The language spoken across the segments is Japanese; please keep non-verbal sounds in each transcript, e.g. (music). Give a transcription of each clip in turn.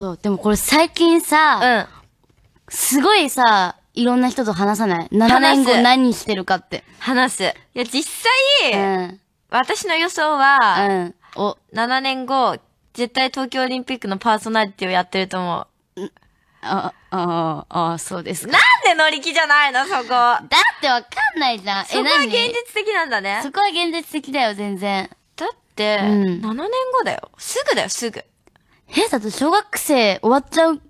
そう、でもこれ最近さ、うん、すごいさ、いろんな人と話さない ?7 年後何してるかって。話す。いや、実際、うん、私の予想は、うん、お7年後、絶対東京オリンピックのパーソナリティをやってると思う。あ、あ、あ、そうですなんで乗り気じゃないの、そこ。だってわかんないじゃん。そこは現実的なんだね。そこは現実的だよ、全然。だって、うん、7年後だよ。すぐだよ、すぐ。えだって小学生終わっちゃうん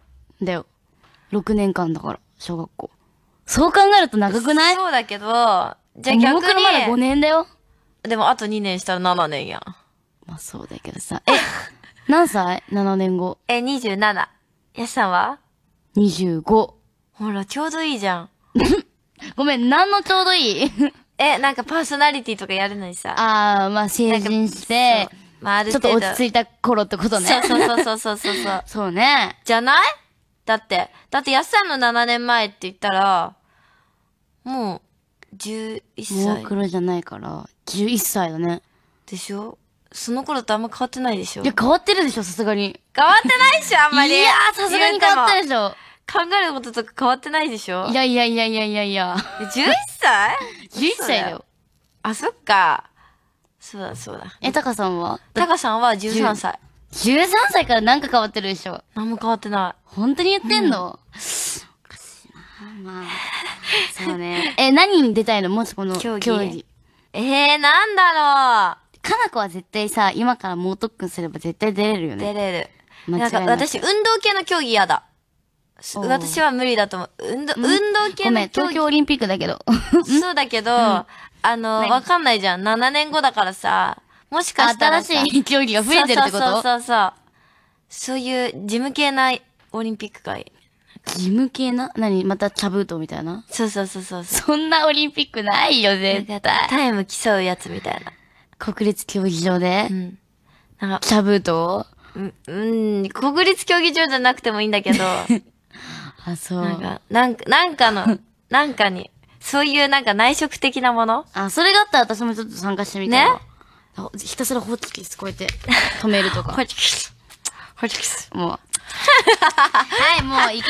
だよ。6年間だから、小学校。そう考えると長くないそうだけど、じゃあ逆に。ももまだ5年だよ。でもあと2年したら7年やん。まあそうだけどさ。え、(laughs) 何歳 ?7 年後。え、27。やしさんは ?25。ほら、ちょうどいいじゃん。(laughs) ごめん、何のちょうどいい (laughs) え、なんかパーソナリティとかやるのにさ。ああ、まあ成人して、まあ、ちょっと落ち着いた頃ってことね。そうそうそうそうそうそう。(laughs) そうね。じゃないだって、だってやっさんの7年前って言ったら、もう、11歳。もう黒じゃないから、11歳だね。でしょその頃とあんま変わってないでしょいや、変わってるでしょ、さすがに。変わってないでしょ、あんまり。いやー、さすがに変わったでしょ。考えることとか変わってないでしょいやいやいやいやいやいや。11歳 ?11 (laughs) 歳だよ。あ、そっか。そうだそうだ。え、タカさんはタカさんは13歳。13歳からなんか変わってるでしょ。何も変わってない。本当に言ってんの、うん、おかしいなまあ。そうね。え、何に出たいのもしこの競技。競技えー、なんだろう。かなこは絶対さ、今から猛特訓すれば絶対出れるよね。出れる。間違いななんか私、運動系の競技嫌だ。私は無理だと思う。運動、運動系のごめん、東京オリンピックだけど。そうだけど、うん、あの、わかんないじゃん。7年後だからさ、もしかしたら新しい競技が増えてるってことそうそうそうそういう事務系なオリンピック会。事務系な何またブートみたいなそうそうそうそう。そんなオリンピックないよ、絶対。タイム競うやつみたいな。国立競技場でうん。なんか。ートううん、国立競技場じゃなくてもいいんだけど。(laughs) あ、そう。なんか、なんか、なんかの、なんかに、そういうなんか内職的なものあ、それがあったら私もちょっと参加してみたねひたすらホチキスこうやって止めるとか。(laughs) ホチキス。ホチキス。もう。はい、もう行きましょう